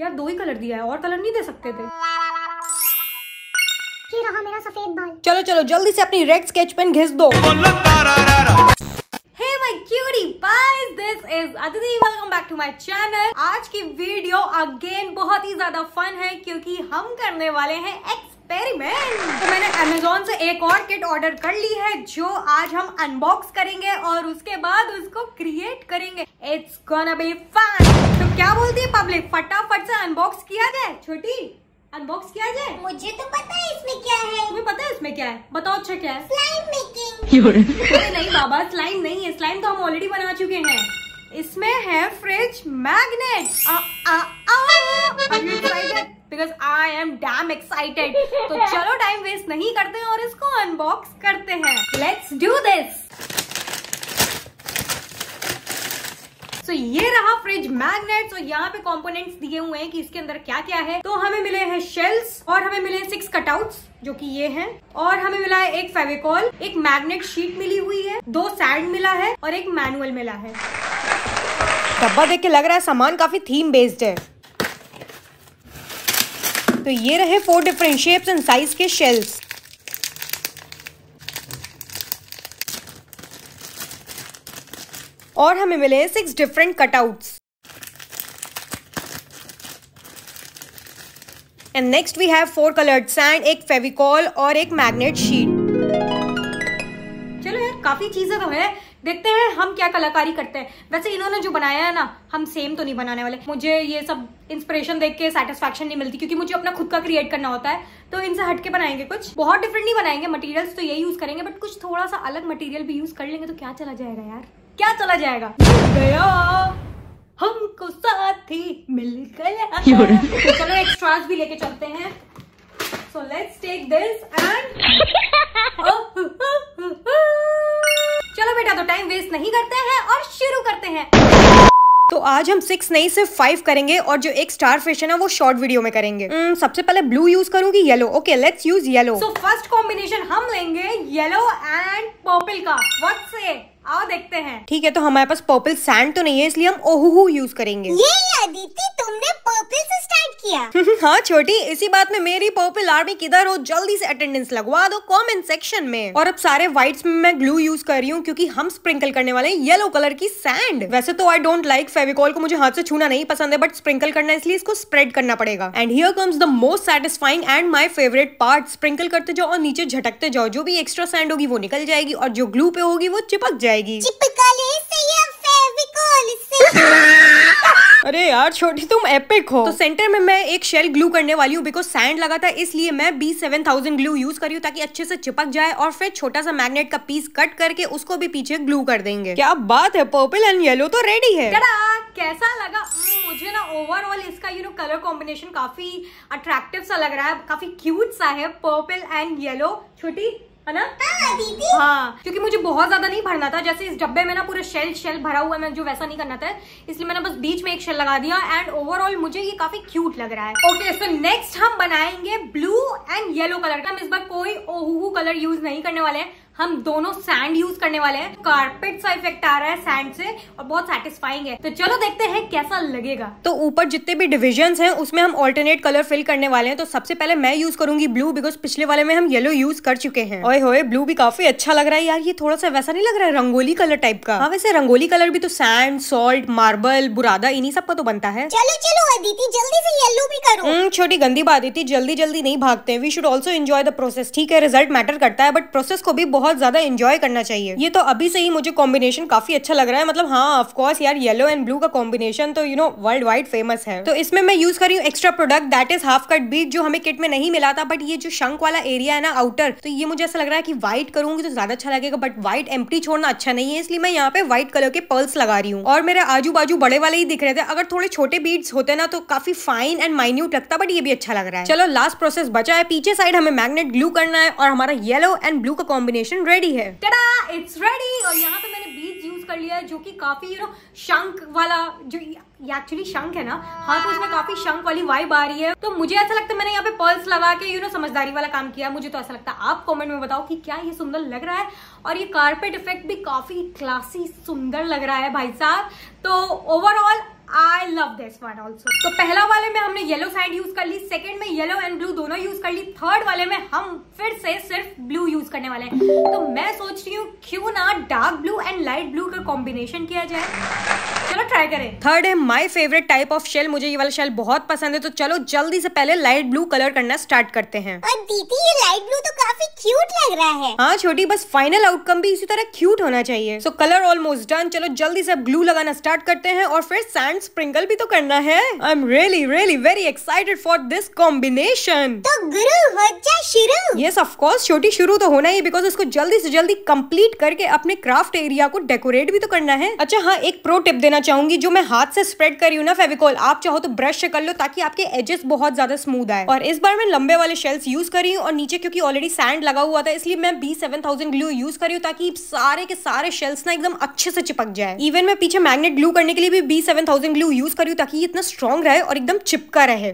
यार दो ही कलर दिया है और कलर नहीं दे सकते थे रहा मेरा सफेद बाल चलो चलो जल्दी से अपनी रेड स्केच पेन घिस दो टू चैनल आज की वीडियो अगेन बहुत ही ज्यादा फन है क्योंकि हम करने वाले हैं एक्सपेरिमेंट तो मैंने अमेजोन से एक और किट ऑर्डर कर ली है जो आज हम अनबॉक्स करेंगे और उसके बाद उसको क्रिएट करेंगे इट्स गोना बी फन तुम क्या बोलती है पब्लिक फटाफट से अनबॉक्स किया जाए छोटी अनबॉक्स किया जाए मुझे तो पता है इसमें क्या है तुम्हें पता है इसमें क्या है बताओ अच्छा क्या है स्लाइम मेकिंग नहीं बाबा स्लाइम नहीं है स्लाइम तो हम ऑलरेडी बना चुके हैं इसमें है fridge magnet because I am damn excited तो चलो टाइम वेस्ट नहीं करते हैं और इसको अनबॉक्स करते हैं लेट्स डू दिस सो ये रहा फ्रिज मैग्नेट और यहाँ पे कॉम्पोनेट दिए हुए हैं कि इसके अंदर क्या क्या है तो हमें मिले हैं शेल्स और हमें मिले सिक्स कटआउट जो कि ये हैं और हमें मिला है एक फेविकॉल एक मैग्नेट शीट मिली हुई है दो सैंड मिला है और एक मैनुअल मिला है डब्बा देख के लग रहा है सामान काफी थीम बेस्ड है तो ये रहे four different shapes and size के शेल्स और हमें मिले हैं six different cutouts and next we have four coloured sand एक फेविकॉल और एक मैग्नेट शीट चलो यार काफी चीजें तो है देखते हैं हम क्या कलाकारी करते हैं वैसे इन्होंने जो बनाया है ना हम सेम तो नहीं बनाने वाले मुझे ये सब इंस्पिरेशन देख के सेटिस्फेक्शन नहीं मिलती क्योंकि मुझे अपना खुद का क्रिएट करना होता है तो इनसे हटके बनाएंगे कुछ बहुत डिफरेंट नहीं बनाएंगे मटेरियल्स तो यही यूज करेंगे बट कुछ थोड़ा सा अलग मटेरियल भी यूज कर लेंगे तो क्या चला जाएगा यार क्या चला जाएगा गया हमको साथी मिल गया तो चलो एक्स्ट्रास भी लेके चलते हैं so let's take this and चलो बेटा तो टाइम वेस्ट नहीं करते हैं और शुरू करते हैं तो आज हम सिक्स नहीं सिर्फ फाइव करेंगे और जो एक स्टार फिश है ना वो शॉर्ट वीडियो में करेंगे mm, सबसे पहले ब्लू यूज करूंगी yellow okay let's use yellow so first combination हम लेंगे येलो एंड पर्पल का वट से आओ देखते हैं ठीक है तो हमारे पास पर्पल सैंड तो नहीं है इसलिए हम ओहू यूज करेंगे ये अदिति तुमने हाँ छोटी इसी बात में मेरी पर्पल आर्मी किधर हो जल्दी से अटेंडेंस लगवा दो कमेंट सेक्शन में और अब सारे व्हाइट में मैं ग्लू यूज कर रही हूँ क्योंकि हम स्प्रिंकल करने वाले हैं येलो कलर की सैंड वैसे तो आई डोंट लाइक फेविकॉल को मुझे हाथ से छूना नहीं पसंद है बट स्प्रिंकल करना इसलिए इसको स्प्रेड करना पड़ेगा and here comes the most satisfying and my favourite part sprinkle करते जाओ और नीचे झटकते जाओ जो भी एक्स्ट्रा सैंड होगी वो निकल जाएगी और जो ग्लू पे होगी वो चिपक जाएगी चिपक अरे यार छोटी तुम एपिक हो तो सेंटर में मैं एक शेल ग्लू करने वाली हूँ बिकॉज सैंड लगा था इसलिए मैं B seven thousand glue use करी हूँ ताकि अच्छे से चिपक जाए और फिर छोटा सा मैग्नेट का पीस कट करके उसको भी पीछे ग्लू कर देंगे क्या बात है पर्पल एंड येलो तो रेडी है कैसा लगा mm, मुझे ना ओवरऑल इसका यू नो कलर कॉम्बिनेशन काफी अट्रैक्टिव सा लग रहा है काफी क्यूट सा है पर्पल एंड येलो छोटी है ना हाँ, हाँ, क्योंकि मुझे बहुत ज्यादा नहीं भरना था जैसे इस डब्बे में ना पूरा शेल शेल भरा हुआ है मैं जो वैसा नहीं करना था इसलिए मैंने बस बीच में एक शेल लगा दिया एंड ओवरऑल मुझे ये काफी क्यूट लग रहा है ओके सो नेक्स्ट हम बनाएंगे ब्लू एंड येलो कलर का हम इस बार कोई ओहू कलर यूज नहीं करने वाले हैं हम दोनों सैंड यूज करने वाले हैं कारपेट सा इफेक्ट आ रहा है सैंड से और बहुत सेटिस्फाइंग है तो चलो देखते हैं कैसा लगेगा तो ऊपर जितने भी डिविजन है उसमें हम ऑल्टरनेट कलर फिल करने वाले हैं तो सबसे पहले मैं यूज करूंगी ब्लू बिकॉज पिछले वाले में हम येलो यूज कर चुके हैं और होए ब्लू भी काफी अच्छा लग रहा है यार ये थोड़ा सा वैसा नहीं लग रहा है रंगोली कलर टाइप का हाँ वैसे रंगोली कलर भी तो सैंड सॉल्ट मार्बल बुरादा इन्हीं सब का तो बनता है चलो चलो अदिति जल्दी से येलो भी करो हम्म, छोटी गंदी बात अदिति जल्दी जल्दी नहीं भागते we should also enjoy the process ठीक है रिजल्ट मैटर करता है बट प्रोसेस को भी बहुत बहुत ज़्यादा इंजॉय करना चाहिए ये तो अभी से ही मुझे कॉम्बिनेशन काफ़ी अच्छा लग रहा है मतलब हाँ ऑफकोर्स यार येलो एंड ब्लू का कॉम्बिनेशन तो you know world wide famous है तो इसमें मैं यूज़ कर रही हूँ extra product that is half cut beat जो हमें किट में नहीं मिला था बट ये जो शंक वाला एरिया है ना आउटर तो ये मुझे ऐसा लग रहा है कि व्हाइट करूंगी तो ज़्यादा अच्छा लगेगा बट व्हाइट एम्प्टी छोड़ना अच्छा नहीं है इसलिए मैं यहाँ पे व्हाइट कलर के पर्ल्स लगा रही हूँ और मेरे आजू बाजू बड़े वाले ही दिख रहे थे अगर थोड़े छोटे बीड्स होते ना तो काफी फाइन एंड माइन्यूट लगता बट ये भी अच्छा लग रहा है चलो लास्ट प्रोसेस बचा है पीछे साइड हमें मैग्नेट ग्लू करना है और हमारा येलो एंड ब्लू का कॉम्बिनेशन कलेक्शन रेडी है इट्स रेडी और यहाँ पे मैंने बीज यूज कर लिया है जो कि काफी यू नो शंख वाला जो एक्चुअली शंख है ना हाँ तो उसमें काफी शंख वाली वाइब आ रही है तो मुझे ऐसा लगता है मैंने यहाँ पे पर्ल्स लगा के यू नो समझदारी वाला काम किया मुझे तो ऐसा लगता है आप कमेंट में बताओ कि क्या ये सुंदर लग रहा है और ये कारपेट इफेक्ट भी काफी क्लासी सुंदर लग रहा है भाई साहब तो overall I love this one also तो पहला वाले में हमने येलो साइड यूज कर ली सेकेंड में येलो एंड ब्लू दोनों यूज कर ली थर्ड वाले में हम फिर से सिर्फ ब्लू यूज करने वाले हैं तो मैं सोच रही हूँ क्यों ना dark blue and light blue का कॉम्बिनेशन किया जाए चलो ट्राई करें थर्ड है my favourite type of shell मुझे ये वाला शेल बहुत पसंद है तो चलो जल्दी से पहले लाइट ब्लू कलर करना स्टार्ट करते हैं दीदी ये लाइट ब्लू तो काफी क्यूट लग रहा है हाँ छोटी बस फाइनल आउटकम भी इसी तरह क्यूट होना चाहिए सो कलर ऑलमोस्ट डन चलो जल्दी से ब्लू लगाना स्टार्ट करते हैं और फिर सैंड एंड स्प्रिंकल भी तो करना है I am really really very excited for this combination तो गुरु हो जा शुरू यस ऑफ कोर्स छोटी शुरू तो होना ही बिकॉज इसको जल्दी से जल्दी कंप्लीट करके अपने क्राफ्ट एरिया को डेकोरेट भी तो करना है अच्छा हाँ एक प्रो टिप देना चाहूंगी जो मैं हाथ से स्प्रेड कर रही हूँ ना फेविकोल आप चाहो तो ब्रश से कर लो ताकि आपके एजेस बहुत ज्यादा स्मूथ आए और इस बार मैं लंबे वाले शेल्स यूज करी हूँ और नीचे क्योंकि ऑलरेडी सैंड लगा हुआ था इसलिए मैं B seven thousand glue use करी हूँ ताकि सारे के सारे शेल्स ना एकदम अच्छे से चिपक जाए इवन मैं पीछे मैग्नेट ग्लू करने के लिए भी B seven thousand coating glue use करी ताकि ये इतना स्ट्रॉन्ग रहे और एकदम चिपका रहे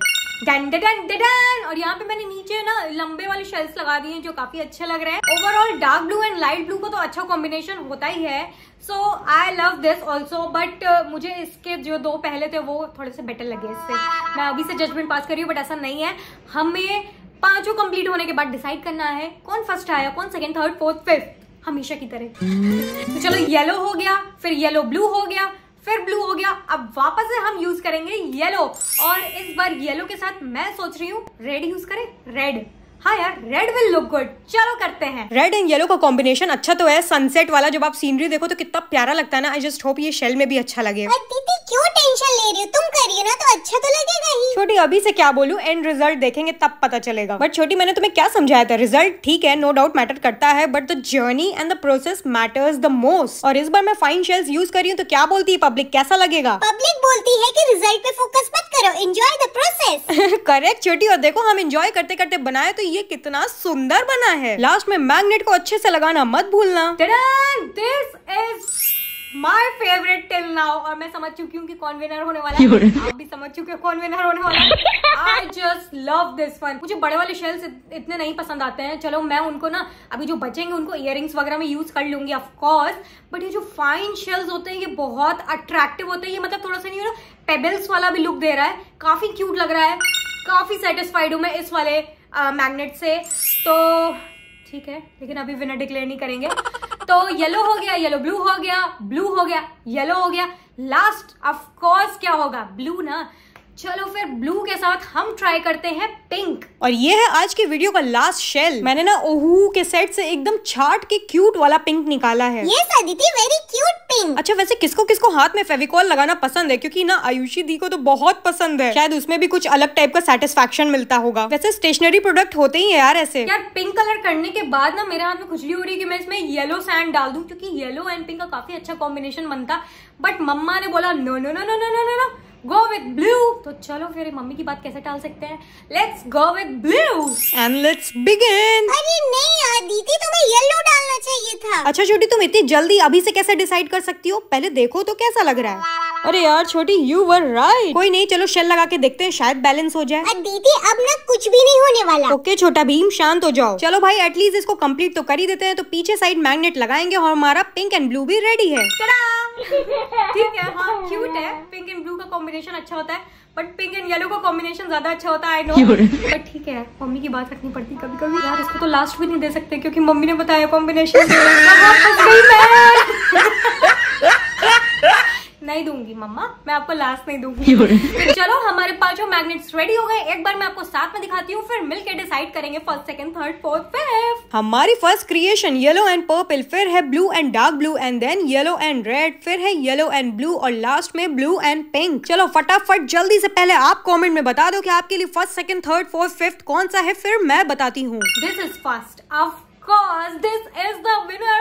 डन डन डन और यहाँ पे मैंने नीचे ना लंबे वाले शेल्स लगा दिए हैं जो काफी अच्छे लग रहे हैं overall dark blue and light blue का तो अच्छा कॉम्बिनेशन होता ही है so I love this also but मुझे इसके जो दो पहले थे वो थोड़े से बेटर लगे इससे मैं अभी से जजमेंट पास कर रही हूँ बट ऐसा नहीं है हमें पांचों कंप्लीट होने के बाद डिसाइड करना है कौन फर्स्ट आया कौन सेकेंड थर्ड फोर्थ फिफ्थ हमेशा की तरह तो चलो येलो हो गया फिर येलो ब्लू हो गया फिर ब्लू हो गया अब वापस से हम यूज करेंगे येलो और इस बार येलो के साथ मैं सोच रही हूँ रेड यूज करें रेड हाँ यार रेड विल लुक गुड चलो करते हैं रेड एंड येलो का कॉम्बिनेशन अच्छा तो है सनसेट वाला जब आप सीनरी देखो तो कितना प्यारा लगता है ना आई जस्ट होप ये शेल में भी अच्छा लगे दीदी क्यों टेंशन ले रही हो तुम करियो ना तो अच्छा तो लगेगा ही छोटी अभी से क्या बोलूँ एंड रिजल्ट देखेंगे तब पता चलेगा बट छोटी मैंने तुम्हें क्या समझाया था रिजल्ट ठीक है नो डाउट मैटर करता है but the journey and the process matters the most और इस बार मैं फाइन शेल्स यूज कर रही हूँ तो क्या बोलती है पब्लिक कैसा लगेगा पब्लिक बोलती है की रिजल्ट पे फोकस मत करो एंजॉय द प्रोसेस करेक्ट छोटी और देखो हम एंजॉय करते करते बनाए तो ये कितना सुंदर बना है लास्ट में मैग्नेट को अच्छे से लगाना मत भूलना this is my favourite till now और मैं समझ चुकी हूँ कि कौन विनर होने वाला है आप भी समझ चुके हो कौन विनर होने वाला है I just love this one मुझे बड़े वाले शेल्स इतने नहीं पसंद आते हैं चलो मैं उनको ना अभी जो बचेंगे उनको इयर वगैरह में यूज कर लूंगी ऑफकोर्स बट ये जो फाइन शेल्स होते हैं ये बहुत अट्रैक्टिव होते हैं ये मतलब थोड़ा सा नहीं हो पेबल्स वाला भी लुक दे रहा है काफी क्यूट लग रहा है काफी सेटिस्फाइड हूँ मैं इस वाले मैग्नेट से तो ठीक है लेकिन अभी विनर डिक्लेयर नहीं करेंगे तो येलो हो गया येलो ब्लू हो गया ब्लू हो गया येलो हो गया लास्ट ऑफ कोर्स क्या होगा ब्लू ना चलो फिर ब्लू के साथ हम ट्राई करते हैं पिंक और ये है आज के वीडियो का लास्ट शेल मैंने ना ओहू के सेट से एकदम छाट के क्यूट वाला पिंक निकाला है ये वेरी क्यूट पिंक अच्छा वैसे किसको किसको हाथ में फेविकॉल लगाना पसंद है क्योंकि ना आयुषी दी को तो बहुत पसंद है शायद उसमें भी कुछ अलग टाइप का सेटिस्फेक्शन मिलता होगा वैसे स्टेशनरी प्रोडक्ट होते ही है यार ऐसे यार पिंक कलर करने के बाद ना मेरे हाथ में खुजली हो रही है मैं इसमें येलो सैंड डाल दू क्योंकि येलो एंड पिंक का काफी अच्छा कॉम्बिनेशन बनता बट मम्मा ने बोला no no no no no no no go with blue तो चलो फिर मम्मी की बात कैसे टाल सकते हैं let's go with blue and let's begin अरे नहीं यार दीदी तुम्हें येलो डालना चाहिए था अच्छा छोटी तुम इतनी जल्दी अभी से कैसे डिसाइड कर सकती हो पहले देखो तो कैसा लग रहा है अरे यार छोटी यू वर राइट कोई नहीं चलो शेल लगा के देखते हैं शायद बैलेंस हो जाए दीदी अब ना कुछ भी नहीं होने वाला ओके okay, छोटा भीम शांत हो जाओ चलो भाई एटलीस्ट इसको कंप्लीट तो कर ही देते हैं तो पीछे साइड मैग्नेट लगाएंगे और हमारा पिंक एंड ब्लू भी रेडी है ठीक है हाँ क्यूट है पिंक एंड ब्लू का कॉम्बिनेशन अच्छा होता है बट पिंक एंड येलो का कॉम्बिनेशन ज्यादा अच्छा होता है आई नो बट ठीक है मम्मी की बात रखनी पड़ती कभी कभी यार इसको तो लास्ट भी नहीं दे सकते क्योंकि मम्मी ने बताया कॉम्बिनेशन नहीं दूंगी मम्मा मैं आपको लास्ट नहीं दूंगी चलो हमारे पास जो मैग्नेट्स रेडी हो गए एक बार मैं आपको साथ में दिखाती हूँ फिर मिलकर डिसाइड करेंगे first second third fourth fifth हमारी first creation yellow and purple फिर है blue and dark blue and then yellow and red फिर है येलो एंड ब्लू और लास्ट में ब्लू एंड पिंक चलो फटाफट जल्दी से पहले आप कॉमेंट में बता दो की आपके लिए first second third fourth fifth कौन सा है फिर मैं बताती हूँ this is first of because this is the winner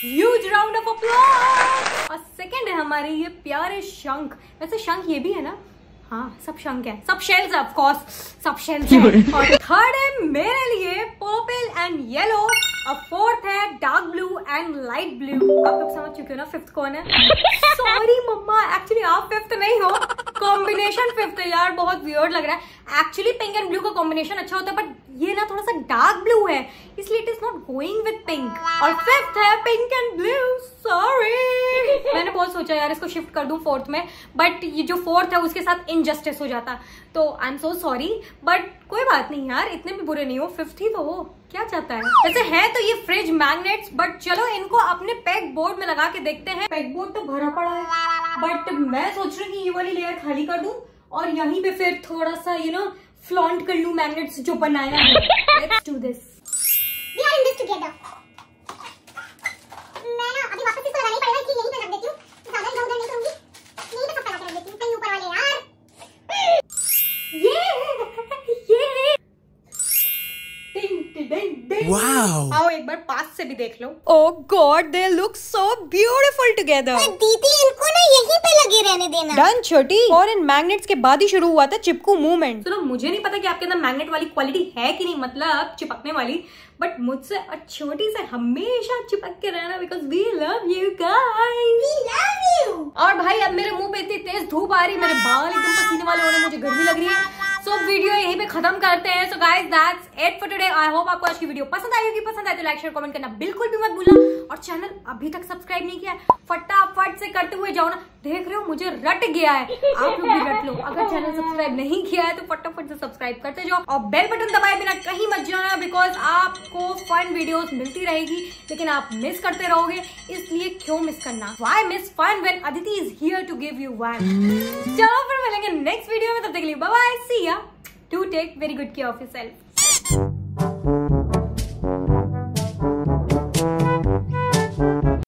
huge round of applause और second है हमारे ये प्यारे शंख वैसे शंख ये भी है ना हाँ सब शंक है सब शेल्स ऑफ कोर्स सब शेल्स है और थर्ड है मेरे लिए पर्पल एंड येलो और फोर्थ है dark blue and light blue आप लोग समझ चुके हो ना फिफ्थ कौन है सॉरी मम्मा एक्चुअली आप फिफ्थ नहीं हो कॉम्बिनेशन फिफ्थ है यार बहुत वियर्ड लग रहा है एक्चुअली पिंक एंड ब्लू का कॉम्बिनेशन अच्छा होता है बट ये ना थोड़ा सा डार्क ब्लू है इसलिए it is not going with pink और फिफ्थ है पिंक एंड ब्लू सॉरी मैंने बहुत सोचा यार इसको शिफ्ट कर दू फोर्थ में बट ये जो फोर्थ है उसके साथ इनजस्टिस हो जाता तो I am so sorry but कोई बात नहीं यार इतने भी बुरे नहीं हो फिफ्थ ही तो हो क्या चाहता है वैसे है तो ये फ्रिज मैग्नेट्स बट चलो इनको अपने पैक बोर्ड में लगा के देखते हैं पैक बोर्ड तो भरा पड़ा है बट मैं सोच रही हूँ ये वाली लेयर खाली कर दू और यहीं पे फिर थोड़ा सा यू नो फ्लॉन्ट कर लू मैग्नेट्स जो बनाया है let's do this together. Oh और शुरू हुआ था चिपकू मूवमेंट सुनो मुझे नहीं पता कि आपके अंदर मैग्नेट वाली क्वालिटी है कि नहीं मतलब चिपकने वाली बट मुझसे छोटी से हमेशा चिपक के रहना बिकॉज वी लव यू और भाई अब मेरे मुंह पे इतनी तेज धूप आ रही है मेरे बाल एकदम पसीने वाले हो रहे मुझे गर्मी लग रही है सो तो so, वीडियो यहीं पे खत्म करते हैं so guys that's it for today I hope आपको आज की वीडियो पसंद आई होगी पसंद आए तो लाइक शेयर कमेंट करना बिल्कुल भी मत भूलना और चैनल अभी तक सब्सक्राइब नहीं किया फटाफट से करते हुए जाओ ना देख रहे हो मुझे रट गया है आप लोग भी रट लो अगर चैनल सब्सक्राइब नहीं किया है तो फटाफट से सब्सक्राइब करते जाओ और बेल बटन दबाए बिना कहीं मत जाना बिकॉज आपको फन वीडियो मिलती रहेगी लेकिन आप मिस करते रहोगे इसलिए क्यों मिस करना why miss fun when Aditi is here to give you one चलो फिर मिलेंगे नेक्स्ट वीडियो में तब तक के लिए bye see ya to take very good care of you self